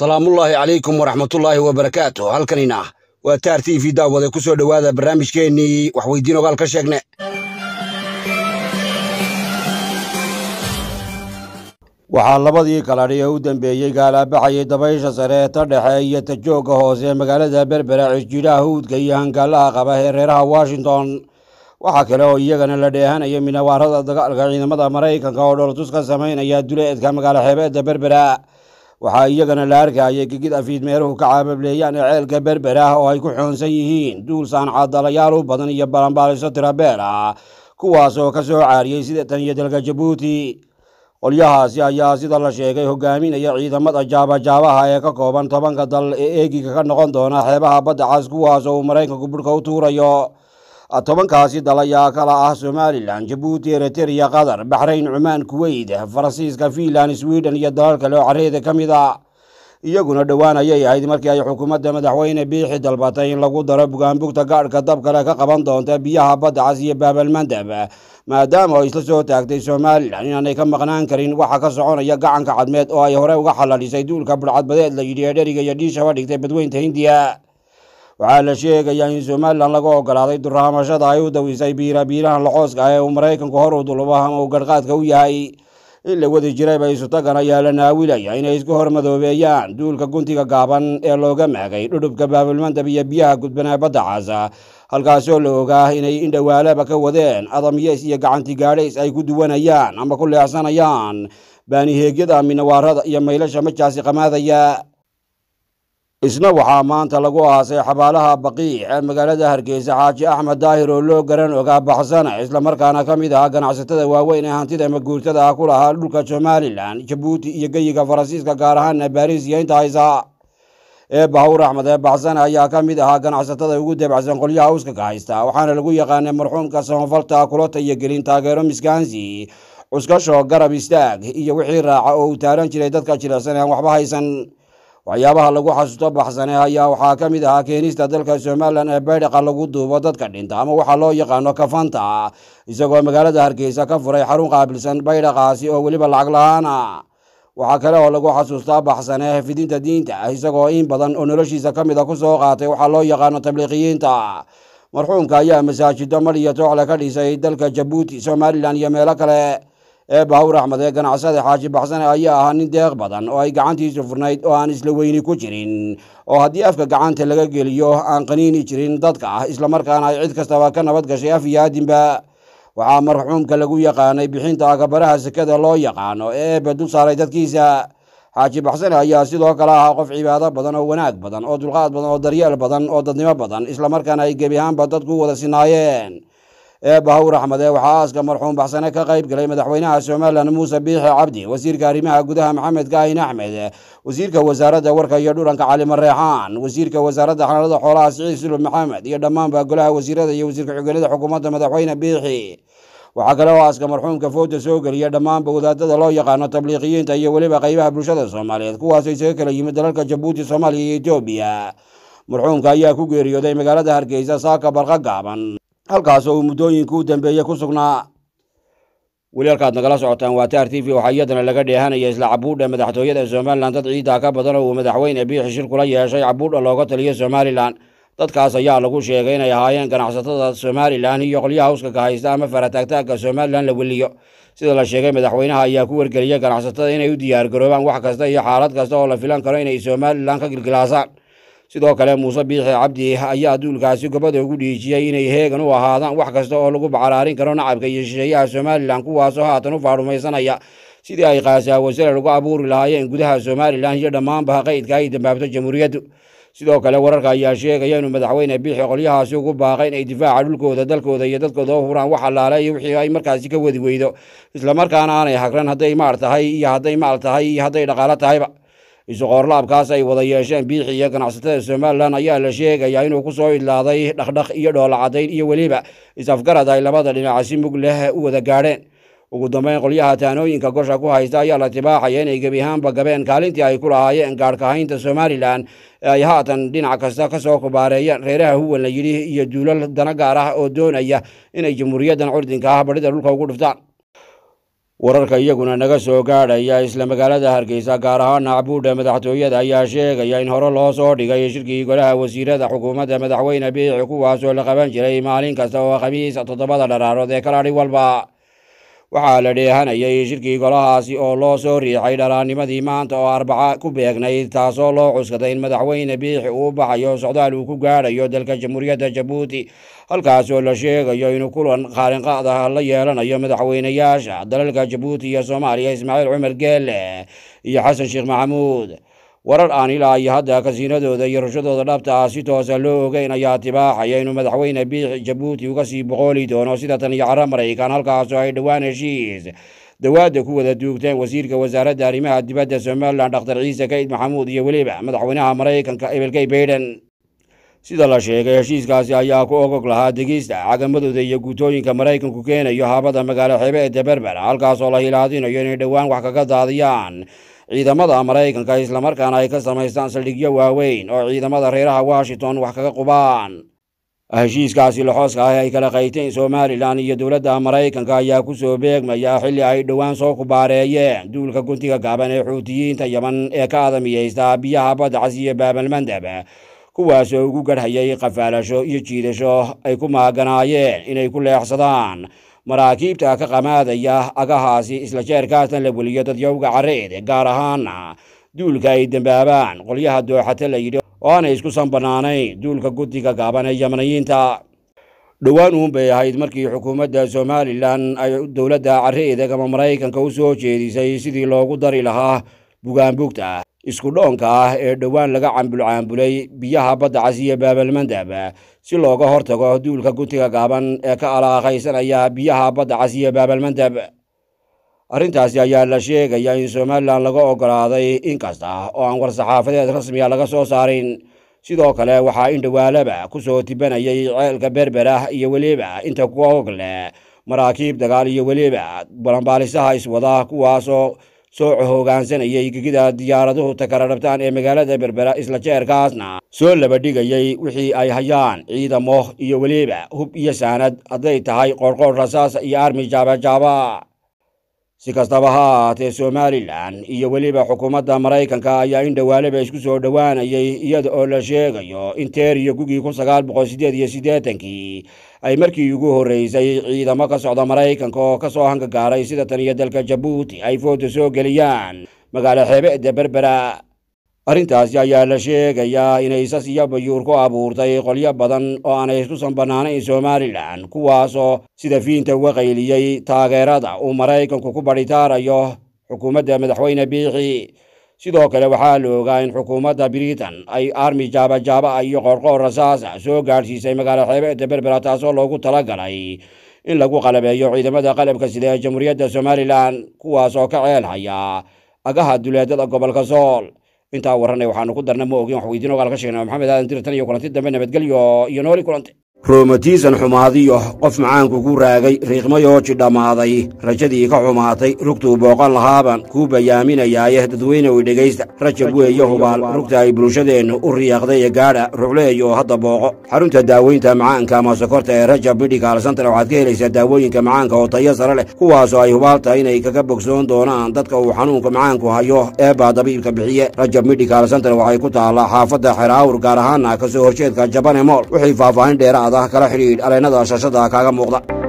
salaamullaahi calaykum waraxmatullaahi wabarakaatu halkanina waa taar t v daawade ku soo dhowaada barnaamijkeennii waxweydiin ogaal ka sheegne waxaa labadii kaladhi ee u dambeeyey gaalaabaxayay dabaysha sare ta dhexe iyo ta hoose ee magaalada berbera cisjidhaha huudka iyo hangaalaha qaba ee washington waxaa kale oo iyagana la dheehanaya minawaarada dagaalka ciidamada maraykanka oo tus ka samaynaya duleedka magaalo xeebeedda berbera waxaa iyagana la arkaayay gegid afiid meeruhu ka caabableeyaan ee ceelka berber ah oo ay ku xoonsan yihiin duul saancaddalayaal u badan iyo balanbaaliso tirabeer ah kuwaasoo ka soo caariyey sida tan iyo dalka jabuuti qolyahaasi ayaa sida la sheegay hogaaminaya ciidamada jaabajaabaha ee ka kooban tobanka dal ee eegiga ka noqon doona xeebaha badda cas kuwaasoo uu maraykanku budhka u tuurayo tobankaasi dal ayaa kala ah somalilan jabuuti ereteriya qatar baxrayn cumaan kuweyt faransiiska finland sweden iyo dalal kale oo careeda ka mid a iyaguna dhowaan ayay ahayd markii ay xukuumadda madaxweyne biixi dalbatay in lagu daro bugaanbugta gaadhka dabkale ka qaban doonta biyaha badda cas iyo baabalmandab maadaama oo isla soo taagtay somalilan inaanay ka maqnaan karin waxa ka soconaya gacanka cadmeed oo ay hore uga xalalisay duulka budhcadbadeed la yidhi ee dheriga iyo dhiishaba dhigtay badweynta hindiya waxaa la sheegayaa in somalilan laga ogolaaday duraamashada ay u dawisay biirabiirahan lacooska ah ee uu maraykanku hor u dulubaha ama uu garqaadka u yahay in la wadi jiray ba isutagan ayaa la naawilaya inay isku hormadoobeeyaan duulka guntiga gaaban ee looga maagay dhudhubka baabulmandab iyo biyaha gudbanaa badda caasa halkaasoo la ogaa inay indhowaalaba ka wadeen adamyeys iyo gacantigaadhays ay ku duwanayaan ama ku leexsanayaan baaniheegyada minawaarada iyo maylasha majaasi qamaadaya isna waxaa maanta lagu aasay xabaalaha baqiic ee magaalada hargeysa xaaji axmed daahir oo loo garan ogaa baxsana islamarkaana ka mid ahaa ganacsatada waaweyn ee hantida maguurtada ah ku lahaa dhulka somalilan jabuuti iyo geyiga faransiiska gaar ahaana baariis iyo inta ee bahawr axmed ee baxsana ayaa ka mid ahaa ganacsatada ugu debacsan qolyaha uskaka haysta waxaana lagu yaqaanay marxuumka soonfalta kulota iyo gelin taageero miskaansi cuskasho garab istaag iyo wixii raaca oo uu taaran jiray dadka jilicsan aan waxba haysan waxyaabaha lagu xasuusto ayaa waxaa ka mid ahaa keenista dalka somalilan ee baydhaqa lagu duubo dadka dhinta ama waxaa loo yaqaano kafanta isagoo magaalada hargeysa ka furay xarun qaabilsan baydhaqaasi oo weliba lacag la-aana waxaa kale oo lagu xasuustaa baxsanee fidinta diinta ah isagoo in badan oo noloshiisa ka mida ah soo qaatay waxaa loo yaqaano tabliiqiyiinta marxuumka ayaa masaajido mar iyo tooxle ka dhisay dalka jabuuti somalilan iyo meelo kale ee baawur axmed ee ganacsade xaaji baxsane ayaa ahaa nin deeq badan oo ay gacantiisu furnayd oo aan isla weyni ku jirin oo haddii afka gacanta laga geliyo aan qaniini jirin dadka ah islamarkaana ay cid kastaba ka nabad gashay af iyo waxaa marxuumka lagu yaqaanay bixinta agabaraha sekada loo yaqaano ee eebe dul saaray dadkiisa xaaji baxsane ayaa sidoo kale ahaa qof cibaado badan oo wanaag badan oo dulqaad badan oo daryeel badan oo dadnimo badan islamarkaana ay gebi ahaanba dadku wada sinaayeen ee bahawr axmed ee waxaa aaska marxuum baxsane ka qayb galay madaxweynaha somalilan muuse biixi cabdi wasiirka arrimaha gudaha maxamed ahin axmed wasiirka wasaaradda warka iyo dhulanka cali mareexaan wasiirka wasaaradda xanaanada xoolaha siciid sulub maxamed iyo dhammaanba golaha wasiirada iyo wasiirka ku-xigeenada xukuumadda madaxweyne biixi waxaa kale oo aaska marxuumka foota soo geliya dhammaanba wadaadada loo yaqaano tabliiqiyiinta iyo weliba qaybaha bulshada soomaaliyeed kuwaasoo isaga kala yimid dalalka jabuuti soomaaliya iyo etoobiya marxuumka ayaa ku geeriyooday magaalada hargeysa saaka barqa gaaban halkaas oo uu muddooyinka u dambeeyey ku sugnaa weli halkaad nagala socotaan waa taar t v waxaa iyadana laga dheehanaya isla cabuudha madaxtooyada somalilan dad ciidaa ka badan oo uu madaxweyne biixi shir kula yeeshay cabuudha looga taliyo somalilan dadkaas ayaa lagu sheegay inay ahaayeen ganacsatada somalilan iyo qolyaha hawska ka haysta ama farataagtaagka somalilan la weliyo sida la sheegay madaxweynaha ayaa ku wargeliyey ganacsatada inay u diyaargaroobaan wax kasta iyo xaalad kasta oo la filan karo inay somalilan ka gilgilaasaan sidoo kale muuse biixi cabdi ayaa duulkaasi gobada ugu dhiijiyey inay heegan u ahaadaan wax kasta oo lagu bacaraarin karo nacabka iyo shisheeyaha somalilan kuwaasoo haatan u faadhumaysanaya sidii ay kaasaawo salal uga abuuri lahaayeen gudaha somalilan iyo dhammaanba qaydka ay dambaabto jamhuuriyaddu sidoo kale wararka ayaa sheegaya inuu madaxweyne biixi qolyahaasi ugu baaqay inay difaaca dhulkooda dalkooda iyo dadkooda u huraan wax allaala iyo wixii ay markaasi ka wadi weydo islamarkaana aanay hagran hadday maar tahay iyo hadday maal tahay iyo hadday dhaqaalo tahayba isqoorlaabkaas ay wada yeesheen biixi iyo ganacsatada somalilan ayaa la sheegayaa inuu ku soo idlaaday dhaqdhaq iyo dhoolacadayn iyo weliba isafgarad ay labada dhinac si mug leh u wada gaadheen ugu dambeyn qolyaha taanooyinka gosha ku haysta ayaa la tibaaxaya inay gebi ahaanba gabeen kaalintii ay ku lahaayeen gaarkahaynta somalilan ee ay haatan dhinac kasta kasoo kubaareeyeen reeraha huwan la yidhi iyo duulal dana gaar ah oo doonaya inay jamhuuriyaddan curdinka ah barida dhulka ugu dhuftaan wararka iyaguna naga soo gaadhaya isla magaalada hargeysa gaar ahaan acbuudha madaxtooyada ayaa sheegaya in hore loo soo dhigay shirkii golaha wasiirada xukuumadda madaxweyne biici kuwaasoo la qaban jiray maalin kasta oo khamiis toddobada dharaarood ee kaladhi walba waxaa la dheehanayay shirkii golahaasi oo loo soo riixay dhalaannimadii maanta oo arbaca ku beegnayd taasoo loo cuskaday in madaxweyne biixi uu baxayo socdaal uu ku gaadhayo dalka jamhuuriyadda jabuuti halkaasoo la sheegayo inuu kulan qaalinqa'dah la yeelanayo madaxweyneyaasha dalalka jabuuti iyo soomaaliya ismaaciil cumar geele iyo xasan sheekh maxamuud warar aan ilaa iyo hadda kasiinadooda iyo rushadooda dhabta ah si toosa loo ogeyn ayaa tibaaxaya inuu madaxweyne biix jabuuti uga sii boqooli doono sida tan iyo cara maraykan halkaasoo ay dhowaan heshiis dawaadda ku wada duugteen wasiirka wasaaradda arrimaha dibadda somalilan dhakhtar ciise kayd maxamuud iyo weliba madaxweynaha maraykanka ebilkay bayden sida la sheegay heshiiskaasi ayaa ku ogog lahaa degiista cagamadooda iyo guutooyinka maraykanku keenayo haabada magaalo xeebe ee daberber halkaasoo la hilaadinayo inay dhowaan wax kaga daadiyaan ciidamada maraykanka islamarkaana ay ka samaystaan saldhigyo waaweyn oo ciidamada reeraha washington wax kaga qubaan heshiiskaasi laxooska ah ay kala qayteen somalilan iyo dowladda maraykanka ayaa ku soo beegmaya xilli ay dhowaan soo kubaareeyeen duulka guntiga gaaban ee xuutiyiinta yaman ee ka aadamiyeysta biyaha badda cas iyo baabalmandab kuwaasoo ugu garhayay qafaalasho iyo jiidasho ay ku maaganaayeen inay ku leexsadaan maraakiibta ka qamaadaya agahaasi isla jeerkaasna la weliyo dadyowga careed gaar ahaana ah. duulka ay dembaabaan qolyaha dooxata la yidhi oo aanay isku san bannaanayn duulka guddiga gaaban ee yamaniyiinta dhowaan uun bay ahayd markii xukuumadda somalilan ay dowladda careedeeg ama maraykanka u soo jeedisay sidii loogu dari lahaa bugaanbugta isku dhoonka ah ee dhowaan laga cambulcaambulay biyaha badda cas iyo baabalmandab si looga hortago duulka guntiga gaaban ee ka alaaqaysanaya biyaha badda cas iyo baabalmandab arrintaasi ayaa la sheegaya in somalilan laga ogolaaday inkasta oo aan war-saxaafadeed rasmiga laga soo saarin sidoo kale waxaa in dhowaalaba ku soo tibanayay ceelka berberah iyo weliba inta kuwa og maraakiib dagaal iyo weliba balambaalisaha iswada kuwaasoo sooco hoggaansanayay gegida diyaaraduhu takararabtaan ee magaalada berbera isla jeerkaasna soo labadhigayay wixii ay hayaan ciidamo iyo weliba hub iyo saanad hadday tahay qoorqoor rasaasa iyo armi jaabajaaba si kastaba ha ahaatee somalilan iyo weliba xukuumadda maraykanka ayaa in dhowaaleba isku soo dhowaanayay iyada oo la sheegayo in teer iyo gugii kun sagaal boqol siddeed iyo siddeetankii ay markii ugu horreysay ciidamo ka socda maraykanka oo ka soo hangagaaray sida tan iyo dalka jabuuti ay footo soo geliyaan magaalo xeebe edda berbera arrintaasi ayaa la sheegayaa inay sas iyo bayuur ku abuurtay qolyo badan oo aanay isku sanbannaanayn somalilan kuwaasoo sida fiinta uga qayliyey taageerada uu maraykanku ku baditaarayo xukuumadda madaxweyne biixi sidoo kale waxaa la ogaa in xukuumadda britain ay armi jaabajaaba ah iyo qoorqoor rasaasa ah soo gaadhsiisay magaala xeebeedda berbera taasoo loogu tala galay in lagu qalabeeyo ciidamada qalabka sida ee jamhuuriyadda somalilan kuwaasoo ka ceel agaha duleedada gobolka sool intaa warranay waxaanu ku darna ma ogin wax weydiin ogaal ka sheegna maxamed aadan dir tan iyo kulanti dambe nabadgelyo iyo nooli kulante roomatiisan xumaadiyo ah, qof macaanku ku raagay riiqmayooji dhammaaday rajadii ka xumaatay rugtuu booqan lahaaban kuu bayaaminayaaye dadweyne dadweynewi dhegaysta rajab weeye hubaal rugta ay bulshadeennu u riyaaqday ee gaadha ruxleeyoo hadda booqo xarunta daaweynta macaanka ama sokorta ee rajab medical santar waxaad ka helaysaa daawooyinka macaanka oo tayo sare leh kuwaasoo ay hubaalta inay kaga bogsoon doonaan dadka uu xanuunka macaanku hayo eebaa dabiibka bixiye rajab medical santar waxay ku taallaa xaafadda xeraawur gaar ahaana kasoo horjeedka jabane mool waxay faahfaahin dheera daaqadaha kala xidhiidh areennada shashada kaaga muuqda